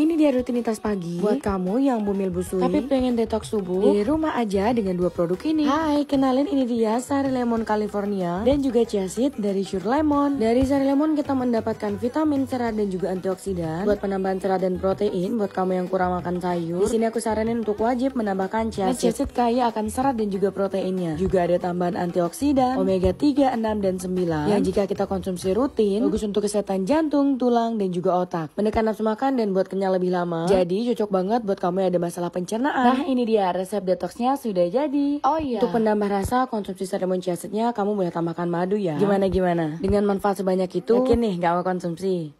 Ini dia rutinitas pagi buat kamu yang bumil busui tapi pengen detox subuh di rumah aja dengan dua produk ini. Hai, kenalin ini dia Sari Lemon California dan juga chia seed dari Sure Lemon. Dari Sari Lemon kita mendapatkan vitamin, serat dan juga antioksidan buat penambahan serat dan protein buat kamu yang kurang makan sayur. Di sini aku saranin untuk wajib menambahkan chia seed. Chia seed kaya akan serat dan juga proteinnya. Juga ada tambahan antioksidan, omega 3, 6 dan 9 yang jika kita konsumsi rutin bagus untuk kesehatan jantung, tulang dan juga otak. Menekan nafsu makan dan buat kenyang lebih lama. Jadi cocok banget buat kamu yang ada masalah pencernaan. Nah ini dia resep detoxnya sudah jadi. Oh iya. Untuk penambah rasa konsumsi cinnamon chiasetnya kamu boleh tambahkan madu ya. Gimana gimana? Dengan manfaat sebanyak itu. Yakin nih gak mau konsumsi.